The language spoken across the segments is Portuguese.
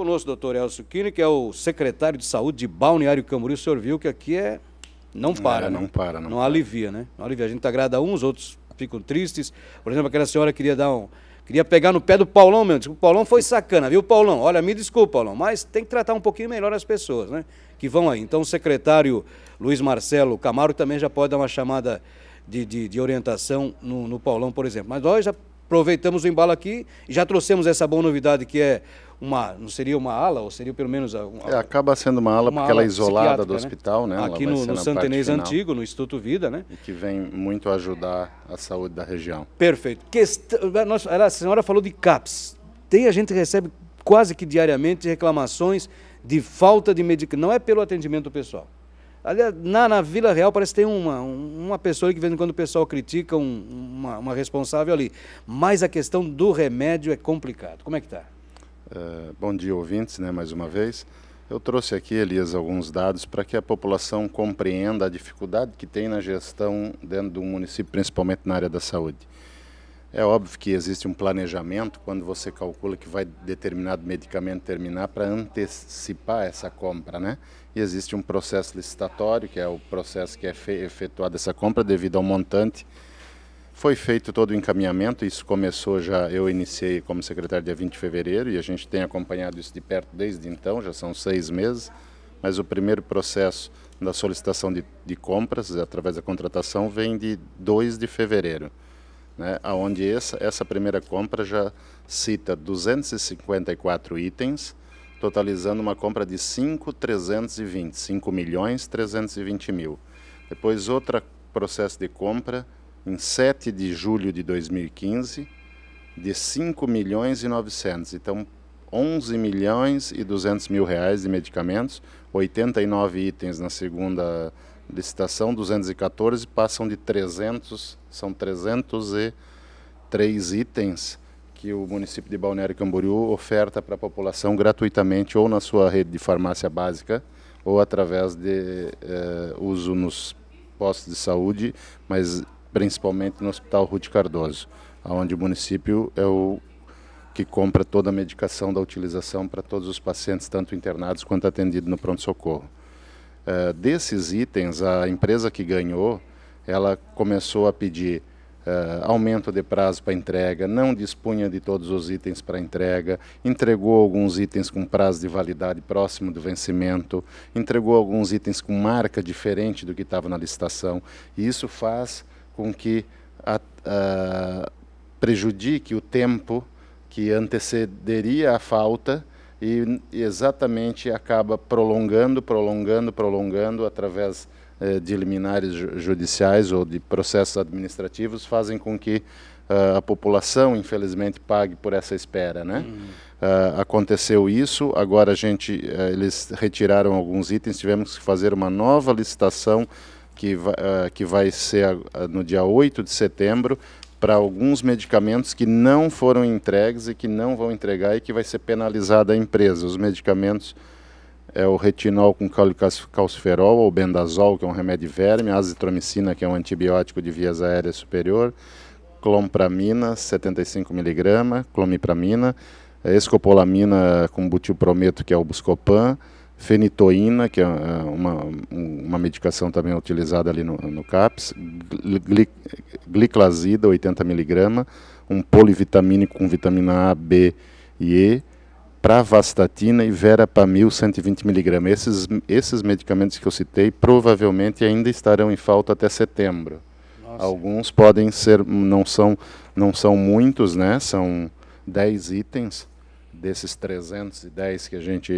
Conosco doutor Elcio Quini, que é o secretário de saúde de Balneário Camboriú. O senhor viu que aqui é. Não é, para. É, não né? para, não. Não para. alivia, né? Não alivia. A gente agrada uns, outros ficam tristes. Por exemplo, aquela senhora queria dar um. Queria pegar no pé do Paulão mesmo. O Paulão foi sacana, viu, Paulão? Olha, me desculpa, Paulão, mas tem que tratar um pouquinho melhor as pessoas, né? Que vão aí. Então, o secretário Luiz Marcelo Camaro também já pode dar uma chamada de, de, de orientação no, no Paulão, por exemplo. Mas nós já aproveitamos o embalo aqui e já trouxemos essa boa novidade que é uma, não seria uma ala, ou seria pelo menos... Uma, é, acaba sendo uma ala uma porque ala ela é isolada do né? hospital, né? Aqui no, no Antigo, no Instituto Vida, né? E que vem muito ajudar a saúde da região. Perfeito. Quest... Nossa, a senhora falou de CAPS. Tem, a gente recebe quase que diariamente reclamações de falta de medicamento, não é pelo atendimento pessoal, Ali na, na Vila Real parece que tem uma, uma pessoa que de vez em quando o pessoal critica um, uma, uma, responsável ali. Mas a questão do remédio é complicado. Como é que está? É, bom dia, ouvintes, né, mais uma vez. Eu trouxe aqui, Elias, alguns dados para que a população compreenda a dificuldade que tem na gestão dentro do município, principalmente na área da saúde. É óbvio que existe um planejamento quando você calcula que vai determinado medicamento terminar para antecipar essa compra, né? E existe um processo licitatório, que é o processo que é efetuado essa compra devido ao montante. Foi feito todo o encaminhamento, isso começou já, eu iniciei como secretário dia 20 de fevereiro e a gente tem acompanhado isso de perto desde então, já são seis meses, mas o primeiro processo da solicitação de, de compras através da contratação vem de 2 de fevereiro né, onde essa, essa primeira compra já cita 254 itens, totalizando uma compra de 5,320, 5 milhões 320 mil. Depois outro processo de compra em 7 de julho de 2015 de 5 milhões e 900. Então 11 milhões e 200 mil reais de medicamentos, 89 itens na segunda licitação, 214 passam de 300 são 303 itens que o município de Balneário Camboriú oferta para a população gratuitamente ou na sua rede de farmácia básica ou através de eh, uso nos postos de saúde, mas principalmente no Hospital Ruth Cardoso, onde o município é o que compra toda a medicação da utilização para todos os pacientes, tanto internados quanto atendidos no pronto-socorro. Eh, desses itens, a empresa que ganhou ela começou a pedir uh, aumento de prazo para entrega, não dispunha de todos os itens para entrega, entregou alguns itens com prazo de validade próximo do vencimento, entregou alguns itens com marca diferente do que estava na licitação, e isso faz com que a, prejudique o tempo que antecederia a falta e exatamente acaba prolongando, prolongando, prolongando através eh, de liminares judiciais ou de processos administrativos fazem com que uh, a população, infelizmente, pague por essa espera, né? Uhum. Uh, aconteceu isso, agora a gente, uh, eles retiraram alguns itens, tivemos que fazer uma nova licitação que, va que vai ser no dia 8 de setembro para alguns medicamentos que não foram entregues e que não vão entregar e que vai ser penalizada a empresa. Os medicamentos é o retinol com calciferol ou bendazol, que é um remédio verme, azitromicina, que é um antibiótico de vias aéreas superior, clompramina, 75mg, clomipramina, é, escopolamina com butilprometo, que é o buscopan, fenitoína, que é, é uma, uma medicação também utilizada ali no, no CAPS, gliclazida, 80mg, um polivitamínico com vitamina A, B e E, pravastatina e verapamil 120 miligramas. Esses, esses medicamentos que eu citei provavelmente ainda estarão em falta até setembro. Nossa. Alguns podem ser, não são, não são muitos, né? São 10 itens desses 310 que a gente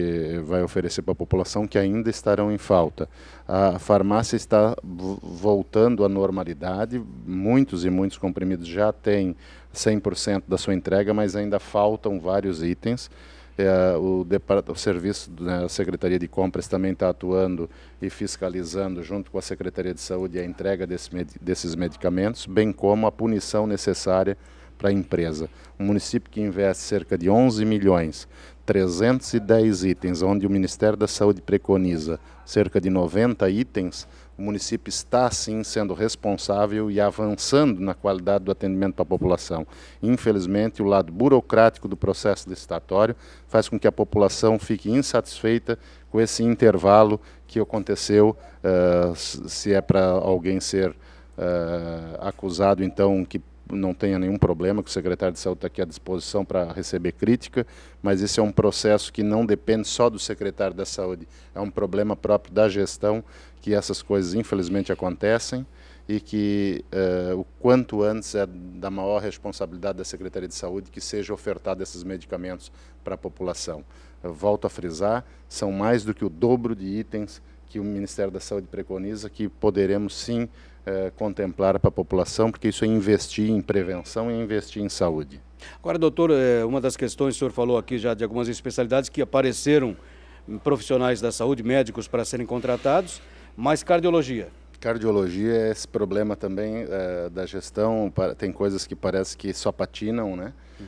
vai oferecer para a população que ainda estarão em falta. A farmácia está voltando à normalidade, muitos e muitos comprimidos já têm 100% da sua entrega, mas ainda faltam vários itens. É, o, o, serviço da né, Secretaria de Compras também está atuando e fiscalizando, junto com a Secretaria de Saúde, a entrega desse med desses medicamentos, bem como a punição necessária para a empresa. Um município que investe cerca de 11 milhões, 310 itens, onde o Ministério da Saúde preconiza cerca de 90 itens, o município está sim sendo responsável e avançando na qualidade do atendimento para a população. Infelizmente, o lado burocrático do processo licitatório faz com que a população fique insatisfeita com esse intervalo que aconteceu, uh, se é para alguém ser uh, acusado, então, que não tenha nenhum problema, que o secretário de saúde está aqui à disposição para receber crítica, mas esse é um processo que não depende só do secretário da saúde, é um problema próprio da gestão, que essas coisas infelizmente acontecem e que uh, o quanto antes é da maior responsabilidade da Secretaria de Saúde que seja ofertado esses medicamentos para a população. Eu volto a frisar, são mais do que o dobro de itens que o Ministério da Saúde preconiza, que poderemos sim eh, contemplar para a população, porque isso é investir em prevenção e investir em saúde. Agora, doutor, eh, uma das questões, o senhor falou aqui já de algumas especialidades que apareceram profissionais da saúde, médicos para serem contratados, mas cardiologia. Cardiologia é esse problema também eh, da gestão, tem coisas que parece que só patinam, né? Uhum.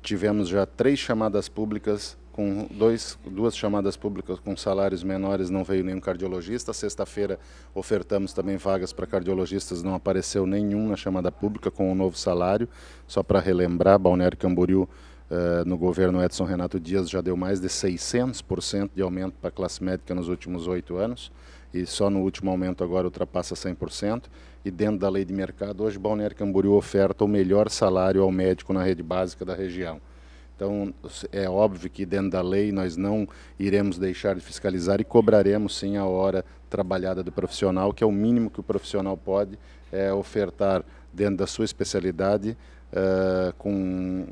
tivemos já três chamadas públicas com dois, duas chamadas públicas com salários menores, não veio nenhum cardiologista. Sexta-feira ofertamos também vagas para cardiologistas, não apareceu nenhum na chamada pública com o um novo salário. Só para relembrar, Balneário Camboriú, eh, no governo Edson Renato Dias, já deu mais de 600% de aumento para a classe médica nos últimos oito anos. E só no último aumento agora ultrapassa 100%. E dentro da lei de mercado, hoje Balneário Camboriú oferta o melhor salário ao médico na rede básica da região. Então, é óbvio que dentro da lei nós não iremos deixar de fiscalizar e cobraremos sim a hora trabalhada do profissional, que é o mínimo que o profissional pode é, ofertar dentro da sua especialidade, uh, com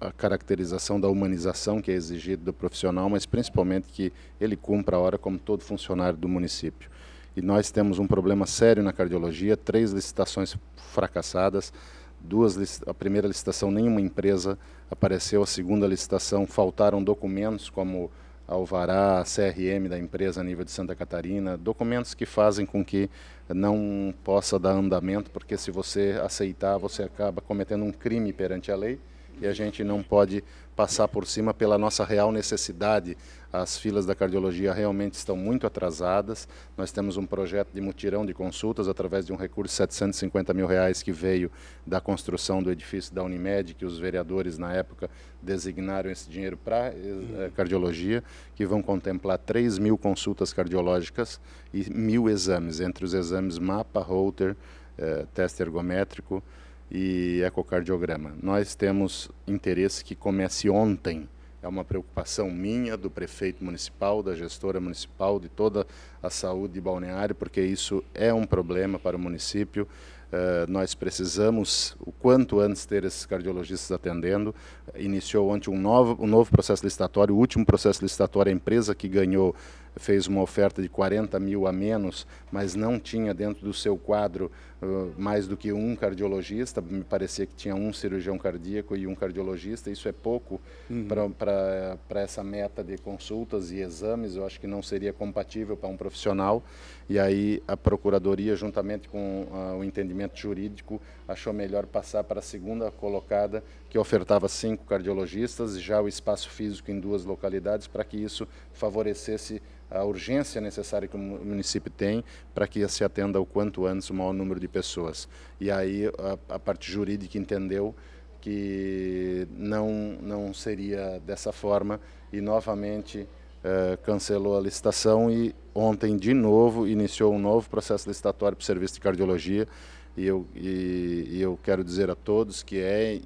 a caracterização da humanização que é exigida do profissional, mas principalmente que ele cumpra a hora como todo funcionário do município. E nós temos um problema sério na cardiologia, três licitações fracassadas, duas a primeira licitação nenhuma empresa apareceu, a segunda licitação faltaram documentos como alvará, CRM da empresa a nível de Santa Catarina, documentos que fazem com que não possa dar andamento, porque se você aceitar, você acaba cometendo um crime perante a lei e a gente não pode passar por cima pela nossa real necessidade as filas da cardiologia realmente estão muito atrasadas. Nós temos um projeto de mutirão de consultas através de um recurso de 750 mil reais que veio da construção do edifício da Unimed, que os vereadores na época designaram esse dinheiro para a eh, uhum. eh, cardiologia, que vão contemplar 3 mil consultas cardiológicas e mil exames, entre os exames mapa, Holter, eh, teste ergométrico e ecocardiograma. Nós temos interesse que comece ontem é uma preocupação minha, do prefeito municipal, da gestora municipal, de toda a saúde de Balneário, porque isso é um problema para o município. Uh, nós precisamos, o quanto antes, ter esses cardiologistas atendendo. Iniciou ontem um novo, um novo processo licitatório, o último processo licitatório, a empresa que ganhou fez uma oferta de 40 mil a menos, mas não tinha dentro do seu quadro uh, mais do que um cardiologista, me parecia que tinha um cirurgião cardíaco e um cardiologista, isso é pouco uhum. para essa meta de consultas e exames, eu acho que não seria compatível para um profissional, e aí a Procuradoria, juntamente com uh, o entendimento jurídico, achou melhor passar para a segunda colocada, que ofertava cinco cardiologistas, já o espaço físico em duas localidades, para que isso favorecesse a urgência necessária que o município tem para que se atenda o quanto antes o maior número de pessoas. E aí a, a parte jurídica entendeu que não, não seria dessa forma e novamente eh, cancelou a licitação e ontem de novo iniciou um novo processo licitatório para o serviço de cardiologia e eu, e, e eu quero dizer a todos que é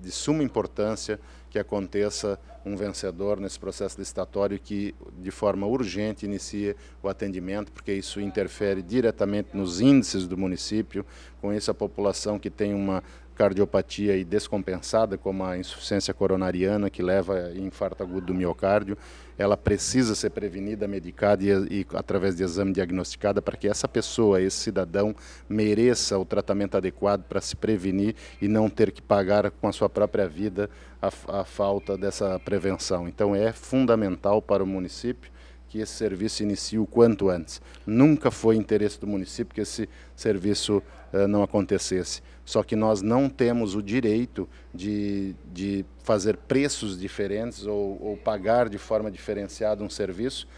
de suma importância que aconteça um vencedor nesse processo licitatório que, de forma urgente, inicie o atendimento, porque isso interfere diretamente nos índices do município. Com isso, a população que tem uma cardiopatia e descompensada, como a insuficiência coronariana, que leva a infarto agudo do miocárdio, ela precisa ser prevenida, medicada e, e através de exame diagnosticada para que essa pessoa, esse cidadão, mereça o tratamento adequado para se prevenir e não ter que pagar com a sua própria vida a, a falta dessa prevenção. Então é fundamental para o município que esse serviço inicie o quanto antes. Nunca foi interesse do município que esse serviço uh, não acontecesse. Só que nós não temos o direito de, de fazer preços diferentes ou, ou pagar de forma diferenciada um serviço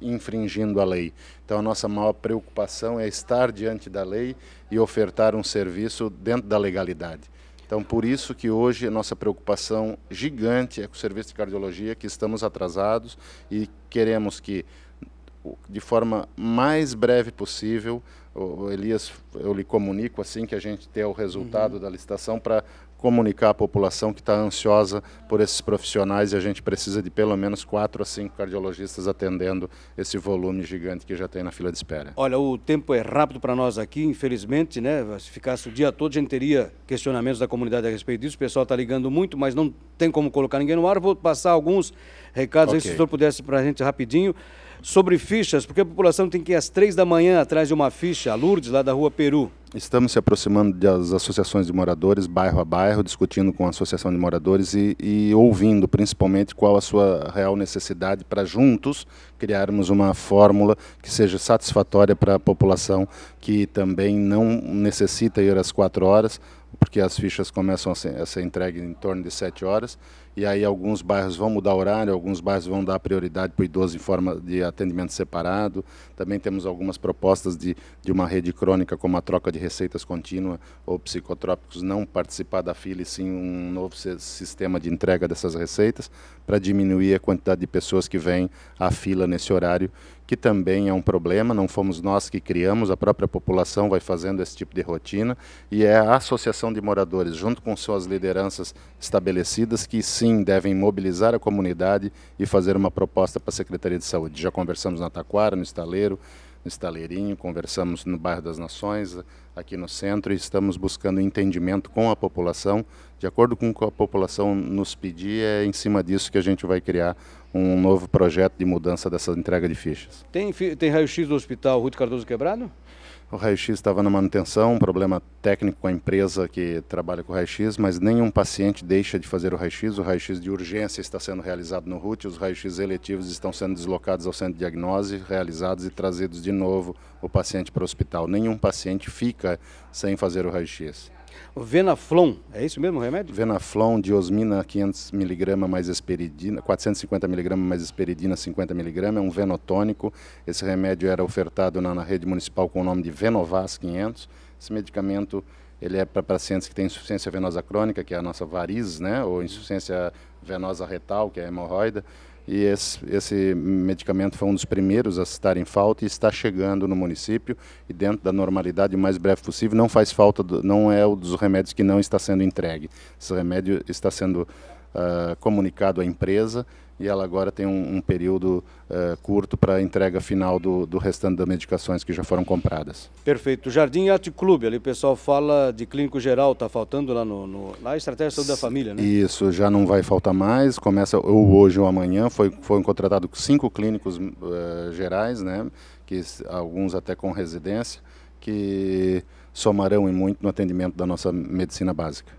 infringindo a lei. Então, a nossa maior preocupação é estar diante da lei e ofertar um serviço dentro da legalidade. Então, por isso que hoje a nossa preocupação gigante é com o serviço de cardiologia, que estamos atrasados e queremos que, de forma mais breve possível, o, Elias, eu lhe comunico assim que a gente ter o resultado uhum. da licitação para comunicar à população que está ansiosa por esses profissionais e a gente precisa de pelo menos quatro a cinco cardiologistas atendendo esse volume gigante que já tem na fila de espera. Olha, o tempo é rápido para nós aqui, infelizmente, né? Se ficasse o dia todo, a gente teria questionamentos da comunidade a respeito disso. O pessoal está ligando muito, mas não tem como colocar ninguém no ar. Vou passar alguns recados okay. aí, se o senhor pudesse para a gente rapidinho sobre fichas, porque a população tem que ir às três da manhã atrás de uma ficha, a Lourdes, lá da rua Peru. Estamos se aproximando das associações de moradores, bairro a bairro, discutindo com a associação de moradores e, e ouvindo principalmente qual a sua real necessidade para juntos criarmos uma fórmula que seja satisfatória para a população que também não necessita ir às quatro horas, porque as fichas começam a ser, a ser entregues em torno de sete horas e aí alguns bairros vão mudar horário, alguns bairros vão dar prioridade para o idoso em forma de atendimento separado. Também temos algumas propostas de, de uma rede crônica, como a troca de receitas contínua ou psicotrópicos, não participar da fila e sim um novo sistema de entrega dessas receitas, para diminuir a quantidade de pessoas que vêm à fila nesse horário, que também é um problema, não fomos nós que criamos, a própria população vai fazendo esse tipo de rotina, e é a associação de moradores, junto com suas lideranças estabelecidas, que se sim devem mobilizar a comunidade e fazer uma proposta para a Secretaria de Saúde. Já conversamos na Taquara, no Estaleiro, no Estaleirinho, conversamos no bairro das Nações, aqui no centro, e estamos buscando entendimento com a população. De acordo com o que a população nos pedir, é em cima disso que a gente vai criar um novo projeto de mudança dessa entrega de fichas. Tem, tem raio-x do hospital Ruth Cardoso Quebrado? O raio-x estava na manutenção, um problema técnico com a empresa que trabalha com raio-x, mas nenhum paciente deixa de fazer o raio-x. O raio-x de urgência está sendo realizado no RUT, os raios-x eletivos estão sendo deslocados ao centro de diagnose, realizados e trazidos de novo o paciente para o hospital. Nenhum paciente fica sem fazer o raio-x. Venaflon, é isso mesmo o remédio? Venaflon, diosmina 500mg mais esperidina, 450mg mais esperidina 50mg, é um venotônico. Esse remédio era ofertado na, na rede municipal com o nome de Venovas 500. Esse medicamento ele é para pacientes que têm insuficiência venosa crônica, que é a nossa variz, né, ou insuficiência venosa retal, que é a hemorroida e esse, esse, medicamento foi um dos primeiros a estar em falta e está chegando no município e dentro da normalidade o mais breve possível. Não faz falta, do, não é o dos remédios que não está sendo entregue. Esse remédio está sendo uh, comunicado à empresa e ela agora tem um, um período uh, curto para a entrega final do, do restante das medicações que já foram compradas. Perfeito. Jardim Yacht Clube, ali o pessoal fala de clínico geral, está faltando lá no, no, na estratégia de saúde da família, né? Isso, já não vai faltar mais, começa ou hoje ou amanhã, foi, foi contratado cinco clínicos uh, gerais, né, que alguns até com residência, que somarão e muito no atendimento da nossa medicina básica.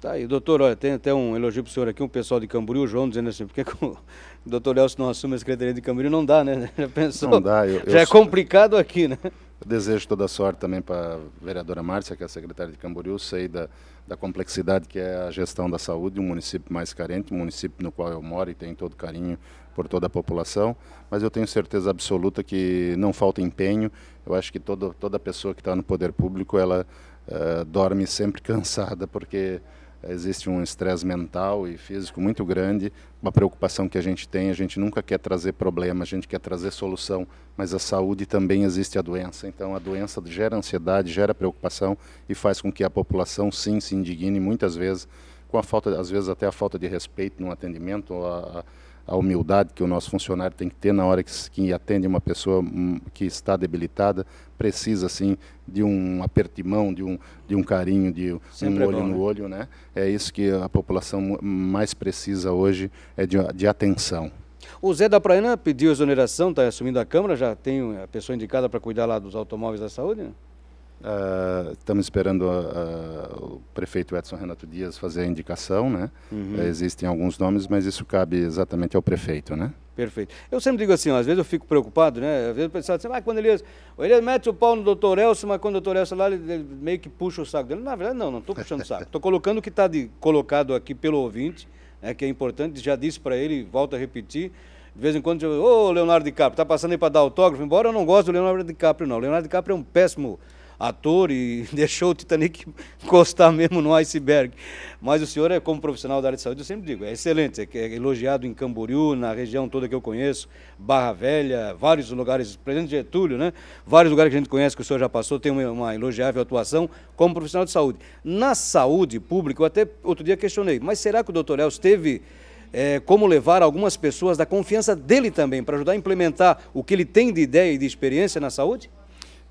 Tá aí, doutor, olha, tem até um elogio para o senhor aqui, um pessoal de Camboriú, o João, dizendo assim, porque o doutor Elcio não assume a Secretaria de Camboriú, não dá, né? Já pensou? Não dá. Eu, já é complicado aqui, né? Eu desejo toda a sorte também para a vereadora Márcia, que é a secretária de Camboriú, sei da, da complexidade que é a gestão da saúde, um município mais carente, um município no qual eu moro e tenho todo carinho por toda a população, mas eu tenho certeza absoluta que não falta empenho, eu acho que todo, toda pessoa que está no poder público, ela uh, dorme sempre cansada, porque existe um estresse mental e físico muito grande, uma preocupação que a gente tem, a gente nunca quer trazer problema, a gente quer trazer solução, mas a saúde também existe a doença. Então a doença gera ansiedade, gera preocupação e faz com que a população sim se indigne muitas vezes com a falta, às vezes até a falta de respeito no atendimento, a, a a humildade que o nosso funcionário tem que ter na hora que, que atende uma pessoa hum, que está debilitada, precisa sim de um aperto de mão, de um, de um carinho, de Sempre um é olho é bom, no né? olho. Né? É isso que a população mais precisa hoje, é de, de atenção. O Zé da Praena né, pediu exoneração, está assumindo a Câmara, já tem a pessoa indicada para cuidar lá dos automóveis da saúde? Né? Uh, estamos esperando a, ah, a, ah, o prefeito Edson Renato Dias fazer a indicação, né? Uhum. Uh, existem alguns nomes, mas isso cabe exatamente ao prefeito, né? Perfeito. Eu sempre digo assim, ó, às vezes eu fico preocupado, né? Às vezes o pessoal assim, ah, quando Elias, o Elias mete o pau no doutor Elcio, mas quando o doutor Elcio é lá, ele, ele meio que puxa o saco dele. Na verdade, não, não estou puxando o saco. Estou colocando o que está colocado aqui pelo ouvinte, né, que é importante, já disse para ele, volto a repetir, de vez em quando, ô oh, Leonardo DiCaprio, está passando aí para dar autógrafo, embora eu não gosto do Leonardo DiCaprio, não. O Leonardo DiCaprio é um péssimo ator e deixou o Titanic encostar mesmo no iceberg. Mas o senhor é como profissional da área de saúde, eu sempre digo, é excelente, é elogiado em Camboriú, na região toda que eu conheço, Barra Velha, vários lugares, Presidente Getúlio, né? Vários lugares que a gente conhece que o senhor já passou, tem uma, elogiável atuação como profissional de saúde. Na saúde pública, eu até outro dia questionei, mas será que o doutor Elcio teve é, como levar algumas pessoas da confiança dele também para ajudar a implementar o que ele tem de ideia e de experiência na saúde?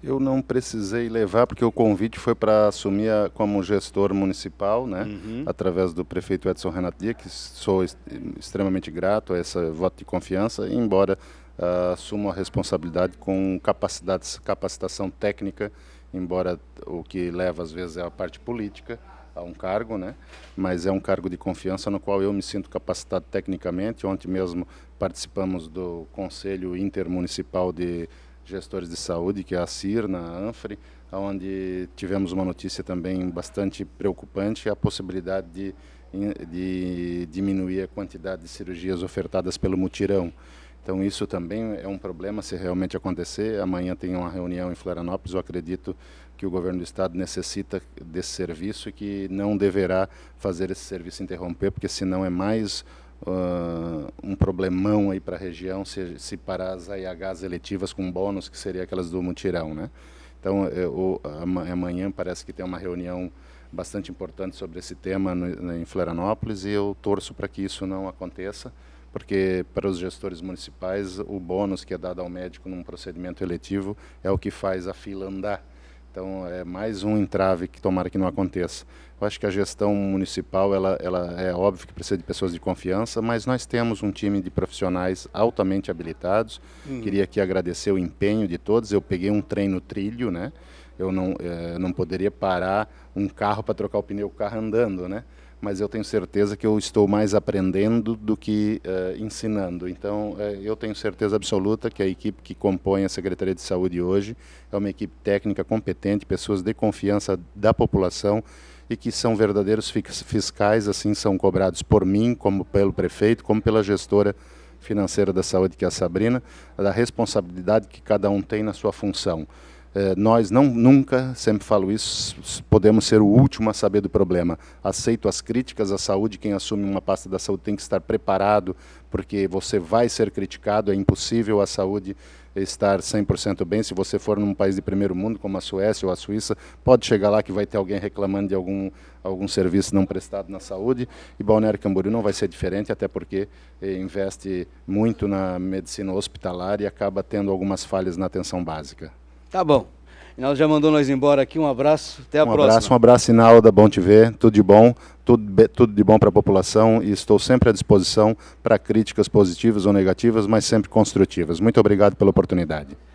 Eu não precisei levar, porque o convite foi para assumir a, como gestor municipal, né? Uhum. através do prefeito Edson Renato Dias, que sou est extremamente grato a esse voto de confiança, embora uh, assuma a responsabilidade com capacidades, capacitação técnica, embora o que leva às vezes é a parte política a um cargo, né? mas é um cargo de confiança no qual eu me sinto capacitado tecnicamente. Ontem mesmo participamos do Conselho Intermunicipal de gestores de saúde, que é a CIR, na ANFRE, onde tivemos uma notícia também bastante preocupante, a possibilidade de, de diminuir a quantidade de cirurgias ofertadas pelo mutirão. Então, isso também é um problema se realmente acontecer. Amanhã tem uma reunião em Florianópolis. Eu acredito que o governo do estado necessita desse serviço e que não deverá fazer esse serviço interromper, porque senão é mais uh, um problemão aí para a região se, se parar as IHs eletivas com bônus, que seria aquelas do mutirão, né? Então, eu, é, amanhã parece que tem uma reunião bastante importante sobre esse tema no, em Florianópolis e eu torço para que isso não aconteça, porque para os gestores municipais o bônus que é dado ao médico num procedimento eletivo é o que faz a fila andar então é mais um entrave que tomara que não aconteça. Eu acho que a gestão municipal, ela, ela é óbvio que precisa de pessoas de confiança, mas nós temos um time de profissionais altamente habilitados. Hum. Queria aqui agradecer o empenho de todos. Eu peguei um trem no trilho, né? Eu não, é, não poderia parar um carro para trocar o pneu, o carro andando, né? mas eu tenho certeza que eu estou mais aprendendo do que uh, ensinando. Então, uh, eu tenho certeza absoluta que a equipe que compõe a Secretaria de Saúde hoje é uma equipe técnica competente, pessoas de confiança da população e que são verdadeiros fiscais, assim são cobrados por mim, como pelo prefeito, como pela gestora financeira da saúde, que é a Sabrina, da responsabilidade que cada um tem na sua função. Eh, nós não nunca, sempre falo isso, podemos ser o último a saber do problema. Aceito as críticas à saúde, quem assume uma pasta da saúde tem que estar preparado, porque você vai ser criticado, é impossível a saúde estar 100% bem. Se você for num país de primeiro mundo, como a Suécia ou a Suíça, pode chegar lá que vai ter alguém reclamando de algum, algum serviço não prestado na saúde. E Balneário Camboriú não vai ser diferente, até porque eh, investe muito na medicina hospitalar e acaba tendo algumas falhas na atenção básica. Tá bom. Nós já mandou nós embora aqui. Um abraço. Até a um próxima. Um abraço, um abraço, Sinalda. Bom te ver. Tudo de bom. Tudo, tudo de bom para a população. E estou sempre à disposição para críticas positivas ou negativas, mas sempre construtivas. Muito obrigado pela oportunidade.